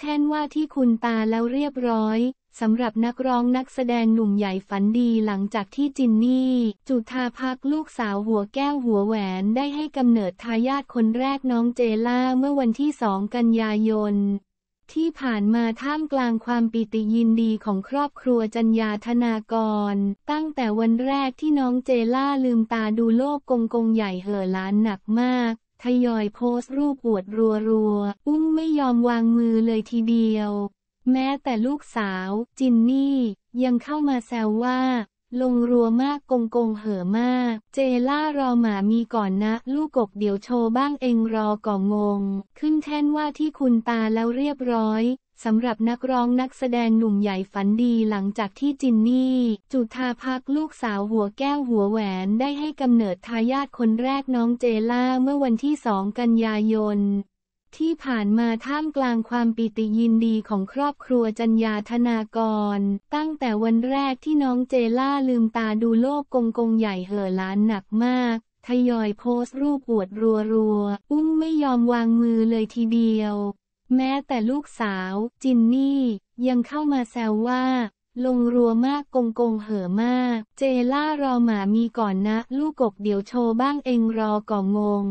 แท่นว่าที่คุณตาแล้วเรียบร้อยสำหรับนักร้องนักแสดงหนุ่มใหญ่ฝันดีหลังจากที่จินนี่ จุธาพักลูกสาวหัวแก้วหัวแหวนได้ให้กำเนิดทายาทคนแรกน้องเจล่าเมื่อวันที่สองกันยายน ที่ผ่านมาท่ามกลางความปิติยินดีของครอบครัวจัญญาธนากร ตั้งแต่วันแรกที่น้องเจล่าลืมตาดูโลกกงกงใหญ่เห่อล้านหนักมากทยอยโพสต์รูปอวดรัวรัว อุ้มไม่ยอมวางมือเลยทีเดียว แม้แต่ลูกสาว จินนี่ ยังเข้ามาแซวว่าลงรัวมากกงกงเหออมาก เจล่ารอหมามีก่อนนะ ลูกกบเดี๋ยวโชว์บ้างเองรอก่องง ขึ้นแท่นว่าที่คุณตาแล้วเรียบร้อยสำหรับนักร้องนักแสดงหนุ่มใหญ่ฝันดีหลังจากที่จินนี่ จุธาพักลูกสาวหัวแก้วหัวแหวนได้ให้กำเนิดทายาทคนแรกน้องเจล่าเมื่อวันที่2กันยายนที่ผ่านมาท่ามกลางความปิติยินดีของครอบครัวจัญญาธนากร ตั้งแต่วันแรกที่น้องเจล่าลืมตาดูโลกกงกงใหญ่เห่อล้านหนักมาก ทยอยโพสต์รูปปวดรัวรัวอุ้มไม่ยอมวางมือเลยทีเดียว แม้แต่ลูกสาว จินนี่ ยังเข้ามาแซวว่า ลงรัวมากกงกงเห่อมาก เจล่ารอหมามีก่อนนะ ลูกกบเดี๋ยวโชว์บ้างเองรอก่องง